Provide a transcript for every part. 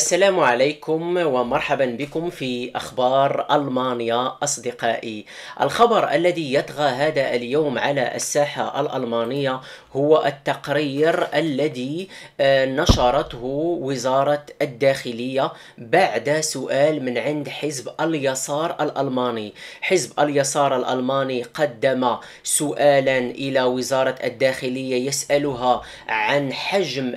السلام عليكم ومرحبا بكم في اخبار المانيا اصدقائي. الخبر الذي يطغى هذا اليوم على الساحه الالمانيه هو التقرير الذي آه، نشرته وزاره الداخليه بعد سؤال من عند حزب اليسار الالماني. حزب اليسار الالماني قدم سؤالا الى وزاره الداخليه يسالها عن حجم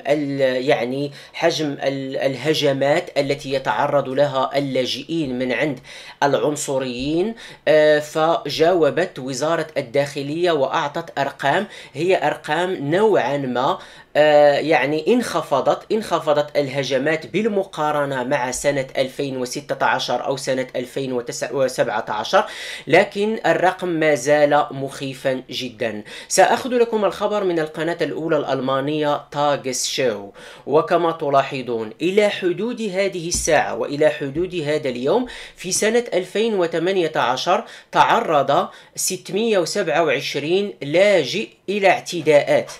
يعني حجم الهجمات الهجمات التي يتعرض لها اللاجئين من عند العنصريين آه، فجاوبت وزارة الداخلية وأعطت أرقام هي أرقام نوعا ما آه، يعني انخفضت انخفضت الهجمات بالمقارنة مع سنة 2016 أو سنة 2017 لكن الرقم ما زال مخيفا جدا سأخذ لكم الخبر من القناة الأولى الألمانية تاجس شو وكما تلاحظون إلى حدود هذه الساعة وإلى حدود هذا اليوم في سنة 2018 تعرض 627 لاجئ إلى اعتداءات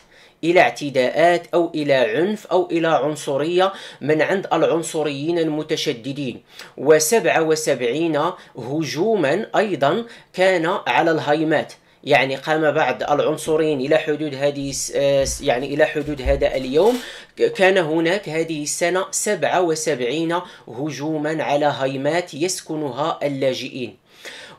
الى اعتداءات او الى عنف او الى عنصريه من عند العنصريين المتشددين و77 هجوما ايضا كان على الهيمات يعني قام بعض العنصرين الى حدود هذه آه، يعني الى حدود هذا اليوم كان هناك هذه السنه 77 هجوما على هيمات يسكنها اللاجئين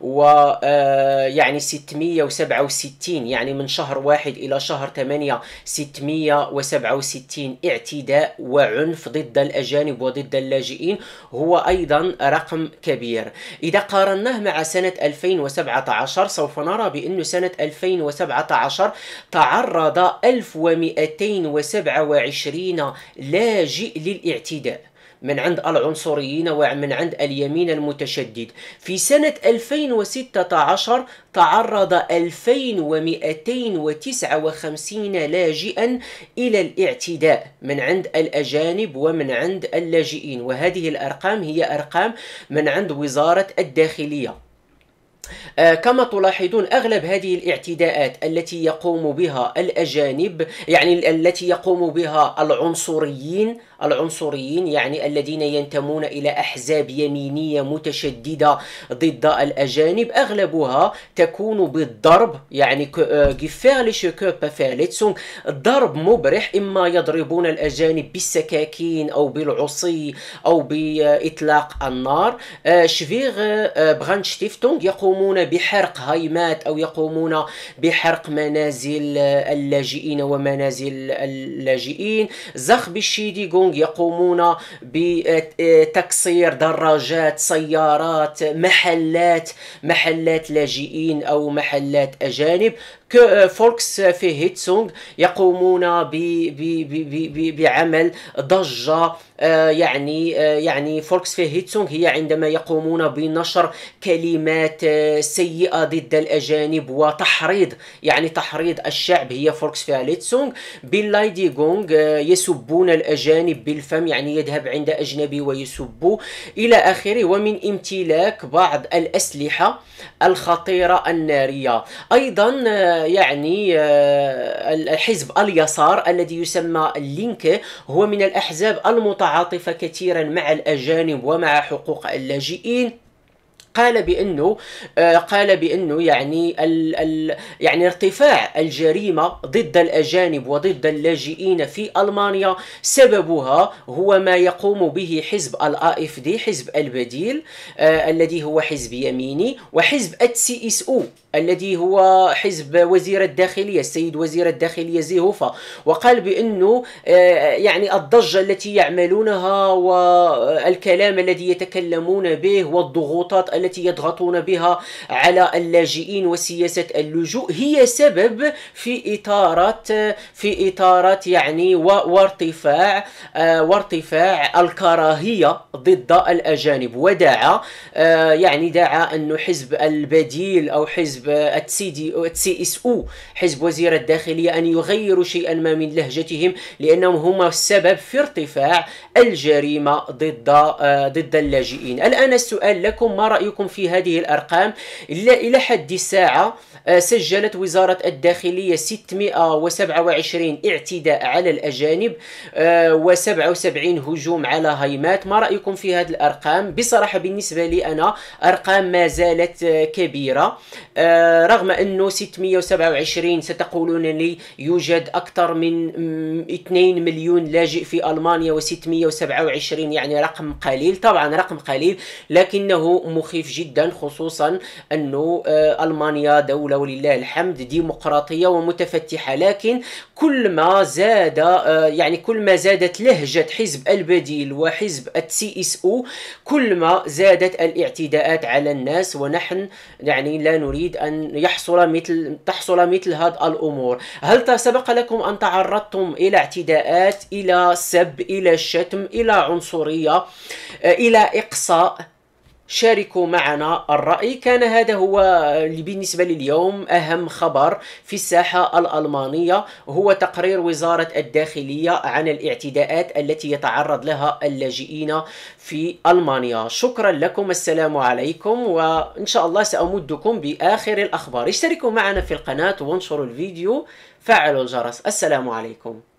ويعني آه، 667 يعني من شهر واحد إلى شهر 8 667 اعتداء وعنف ضد الأجانب وضد اللاجئين هو أيضا رقم كبير إذا قارناه مع سنة 2017 سوف نرى بأن سنة 2017 تعرض 1227 لاجئ للاعتداء من عند العنصريين ومن عند اليمين المتشدد في سنة 2016 تعرض 2259 لاجئا إلى الاعتداء من عند الأجانب ومن عند اللاجئين وهذه الأرقام هي أرقام من عند وزارة الداخلية آه كما تلاحظون اغلب هذه الاعتداءات التي يقوم بها الاجانب يعني التي يقوم بها العنصريين العنصريين يعني الذين ينتمون إلى أحزاب يمينية متشددة ضد الأجانب أغلبها تكون بالضرب يعني آه، gefährliche Körperverletzung ضرب مبرح إما يضربون الأجانب بالسكاكين أو بالعصي أو بإطلاق النار آه، شفيغ برانشتيفتونغ آه، يقومون بحرق هايمات أو يقومون بحرق منازل اللاجئين ومنازل اللاجئين زخ بالشيديغونغ يقومون بتكسير دراجات سيارات محلات محلات لاجئين أو محلات أجانب فولكس في هيتسونغ يقومون بعمل ضجة آه، يعني آه، يعني هيتسونغ هي عندما يقومون بنشر كلمات آه، سيئه ضد الاجانب وتحريض يعني تحريض الشعب هي باللايدي باللايديغونغ يسبون الاجانب بالفم يعني يذهب عند اجنبي ويسب الى اخره ومن امتلاك بعض الاسلحه الخطيره الناريه ايضا يعني الحزب اليسار الذي يسمى اللينك هو من الاحزاب المتعارضه متعاطفة كثيرا مع الأجانب ومع حقوق اللاجئين قال بانه آه، قال بانه يعني ال ال يعني ارتفاع الجريمه ضد الاجانب وضد اللاجئين في المانيا سببها هو ما يقوم به حزب الاي اف دي حزب البديل آه الذي هو حزب يميني وحزب السي اس او الذي هو حزب وزير الداخليه السيد وزير الداخليه زيهوفا وقال بانه آه يعني الضجه التي يعملونها والكلام الذي يتكلمون به والضغوطات التي يضغطون بها على اللاجئين وسياسة اللجوء هي سبب في إثارة في إثارة يعني وارتفاع آه، وارتفاع الكراهية ضد الأجانب ودعا آه، يعني دعا أن حزب البديل أو حزب التسيدي السي اس او حزب وزير الداخلية أن يغيروا شيئا ما من لهجتهم لأنهم هما السبب في ارتفاع الجريمة ضد آه، ضد اللاجئين الآن السؤال لكم ما رأيكم لكم في هذه الأرقام إلا إلى حد الساعة آه، سجلت وزارة الداخلية 627 اعتداء على الأجانب آه، و77 هجوم على هيمات ما رأيكم في هذه الأرقام بصراحة بالنسبة لي أنا أرقام ما زالت آه، كبيرة رغم أنه 627 ستقولون لي يوجد أكثر من 2 مليون لاجئ في ألمانيا و627 يعني رقم قليل طبعا رقم قليل لكنه مخيف مخيف جدا خصوصا انه آه، المانيا دوله ولله الحمد ديمقراطيه ومتفتحه لكن كل ما زاد آه، يعني كل ما زادت لهجه حزب البديل وحزب السي اس او كل ما زادت الاعتداءات على الناس ونحن يعني لا نريد ان يحصل مثل تحصل مثل هذه الامور هل سبق لكم ان تعرضتم الى اعتداءات الى سب الى شتم الى عنصريه آه، الى اقصاء شاركوا معنا الرأي كان هذا هو بالنسبة لليوم أهم خبر في الساحة الألمانية هو تقرير وزارة الداخلية عن الاعتداءات التي يتعرض لها اللاجئين في ألمانيا شكرا لكم السلام عليكم وإن شاء الله سأمدكم بآخر الأخبار اشتركوا معنا في القناة وانشروا الفيديو فعلوا الجرس السلام عليكم